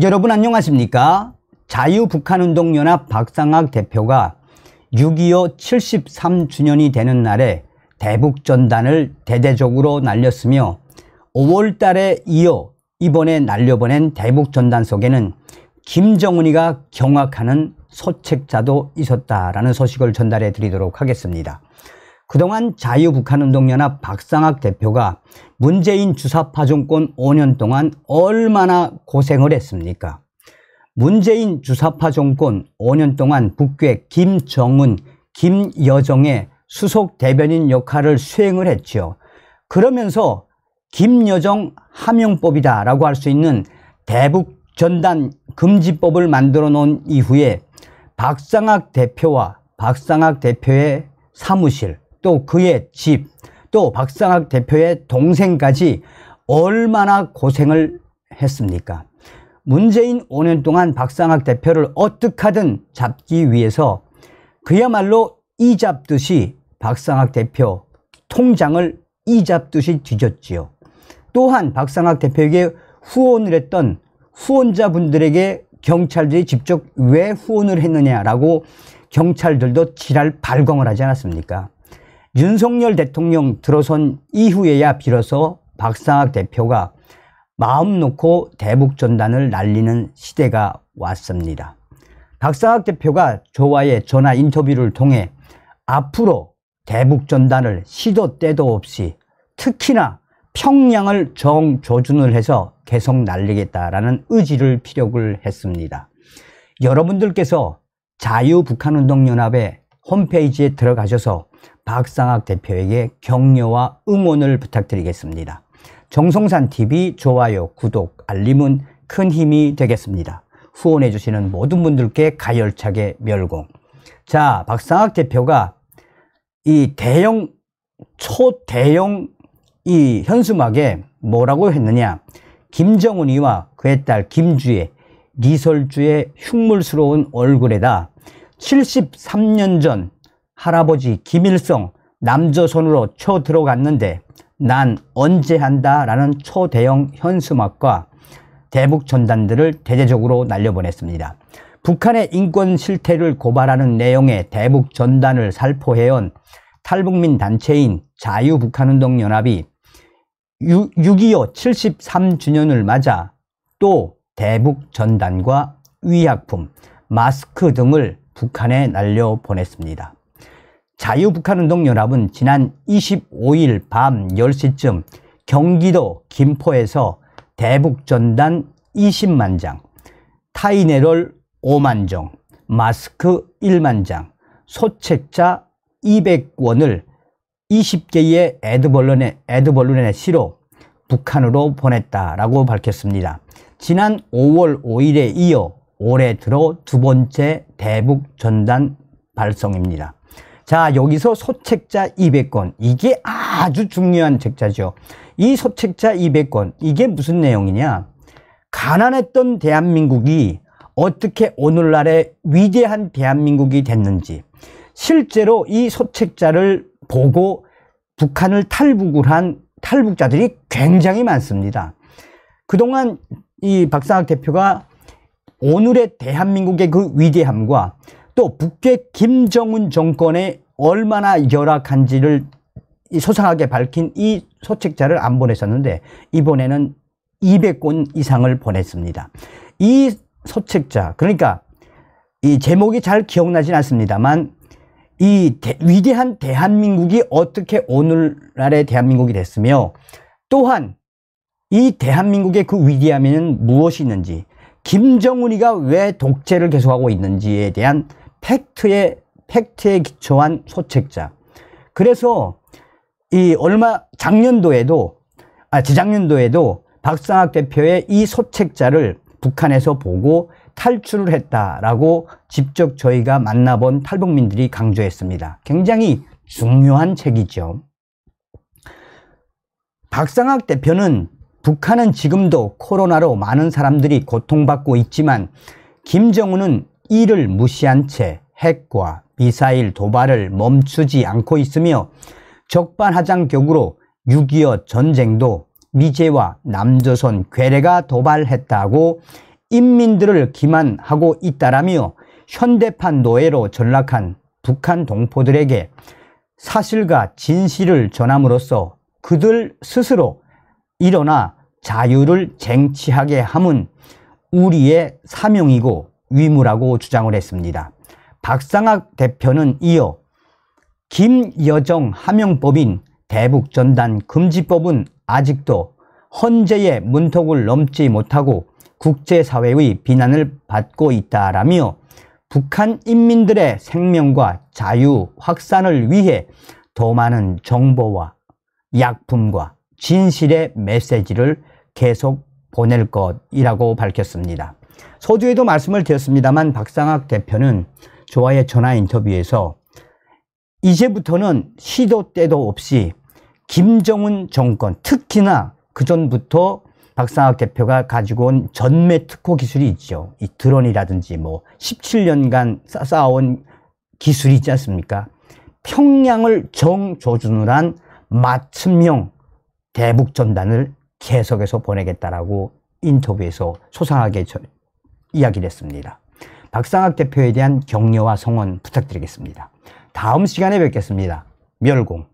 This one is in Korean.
여러분 안녕하십니까? 자유북한운동연합 박상학 대표가 6.25 73주년이 되는 날에 대북전단을 대대적으로 날렸으며 5월 달에 이어 이번에 날려보낸 대북전단 속에는 김정은이가 경악하는 소책자도 있었다라는 소식을 전달해 드리도록 하겠습니다. 그동안 자유북한운동연합 박상학 대표가 문재인 주사파 정권 5년 동안 얼마나 고생을 했습니까? 문재인 주사파 정권 5년 동안 북괴 김정은, 김여정의 수석 대변인 역할을 수행을 했지요. 그러면서 김여정 함용법이다 라고 할 수 있는 대북 전단 금지법을 만들어 놓은 이후에 박상학 대표와 박상학 대표의 사무실 또 그의 집, 또 박상학 대표의 동생까지 얼마나 고생을 했습니까? 문재인 5년 동안 박상학 대표를 어떻게든 잡기 위해서 그야말로 이 잡듯이 박상학 대표 통장을 이 잡듯이 뒤졌지요. 또한 박상학 대표에게 후원을 했던 후원자분들에게 경찰들이 직접 왜 후원을 했느냐라고 경찰들도 지랄 발광을 하지 않았습니까? 윤석열 대통령 들어선 이후에야 비로소 박상학 대표가 마음 놓고 대북 전단을 날리는 시대가 왔습니다. 박상학 대표가 조와의 전화 인터뷰를 통해 앞으로 대북 전단을 시도 때도 없이 특히나 평양을 정조준을 해서 계속 날리겠다라는 의지를 피력을 했습니다. 여러분들께서 자유북한운동연합의 홈페이지에 들어가셔서 박상학 대표에게 격려와 응원을 부탁드리겠습니다. 정성산TV 좋아요, 구독, 알림은 큰 힘이 되겠습니다. 후원해주시는 모든 분들께 가열차게 멸공. 자, 박상학 대표가 이 대형, 초대형 이 현수막에 뭐라고 했느냐. 김정은이와 그의 딸 김주혜, 리설주의 흉물스러운 얼굴에다 73년 전 할아버지 김일성 남조선으로 쳐 들어갔는데 난 언제 한다 라는 초대형 현수막과 대북 전단들을 대대적으로 날려보냈습니다. 북한의 인권 실태를 고발하는 내용의 대북 전단을 살포해온 탈북민 단체인 자유북한운동연합이 6.25 73주년을 맞아 또 대북 전단과 의약품, 마스크 등을 북한에 날려보냈습니다. 자유북한운동연합은 지난 25일 밤 10시쯤 경기도 김포에서 대북전단 20만 장, 타이네롤 5만 종, 마스크 1만 장, 소책자 200권을 20개의 에드벌룬의, 에드벌룬의 시로 북한으로 보냈다라고 밝혔습니다. 지난 5월 5일에 이어 올해 들어 두 번째 대북 전단 발송입니다. 자 여기서 소책자 2 0 0권 이게 아주 중요한 책자죠 이 소책자 2 0 0권 이게 무슨 내용이냐 가난했던 대한민국이 어떻게 오늘날의 위대한 대한민국이 됐는지 실제로 이 소책자를 보고 북한을 탈북을 한 탈북자들이 굉장히 많습니다 그동안 이 박상학 대표가 오늘의 대한민국의 그 위대함과 또 북괴 김정은 정권에 얼마나 열악한지를 소상하게 밝힌 이 소책자를 안 보냈었는데 이번에는 200권 이상을 보냈습니다. 이 소책자 그러니까 이 제목이 잘 기억나진 않습니다만 이 대, 위대한 대한민국이 어떻게 오늘날의 대한민국이 됐으며 또한 이 대한민국의 그 위대함에는 무엇이 있는지 김정은이가 왜 독재를 계속하고 있는지에 대한 팩트에 팩트에 기초한 소책자. 그래서 이 얼마 작년도에도 아 지작년도에도 박상학 대표의 이 소책자를 북한에서 보고 탈출을 했다라고 직접 저희가 만나본 탈북민들이 강조했습니다. 굉장히 중요한 책이죠. 박상학 대표는 북한은 지금도 코로나로 많은 사람들이 고통받고 있지만 김정은은 이를 무시한 채 핵과 미사일 도발을 멈추지 않고 있으며 적반하장격으로 6.25 전쟁도 미제와 남조선 괴뢰가 도발했다고 인민들을 기만하고 있다라며 현대판 노예로 전락한 북한 동포들에게 사실과 진실을 전함으로써 그들 스스로 일어나 자유를 쟁취하게 함은 우리의 사명이고 위무라고 주장을 했습니다. 박상학 대표는 이어 김여정 하명법인 대북전단 금지법은 아직도 헌재의 문턱을 넘지 못하고 국제사회의 비난을 받고 있다라며 북한 인민들의 생명과 자유 확산을 위해 더 많은 정보와 약품과 진실의 메시지를 계속 보낼 것이라고 밝혔습니다. 서두에도 말씀을 드렸습니다만 박상학 대표는 저와의 전화 인터뷰에서 이제부터는 시도 때도 없이 김정은 정권 특히나 그전부터 박상학 대표가 가지고 온 전매 특허 기술이 있죠. 이 드론이라든지 뭐 17년간 쌓아온 기술이 있지 않습니까? 평양을 정조준을 한 맞춤형 대북 전단을 계속해서 보내겠다라고 인터뷰에서 소상하게 이야기를 했습니다. 박상학 대표에 대한 격려와 성원 부탁드리겠습니다. 다음 시간에 뵙겠습니다. 멸공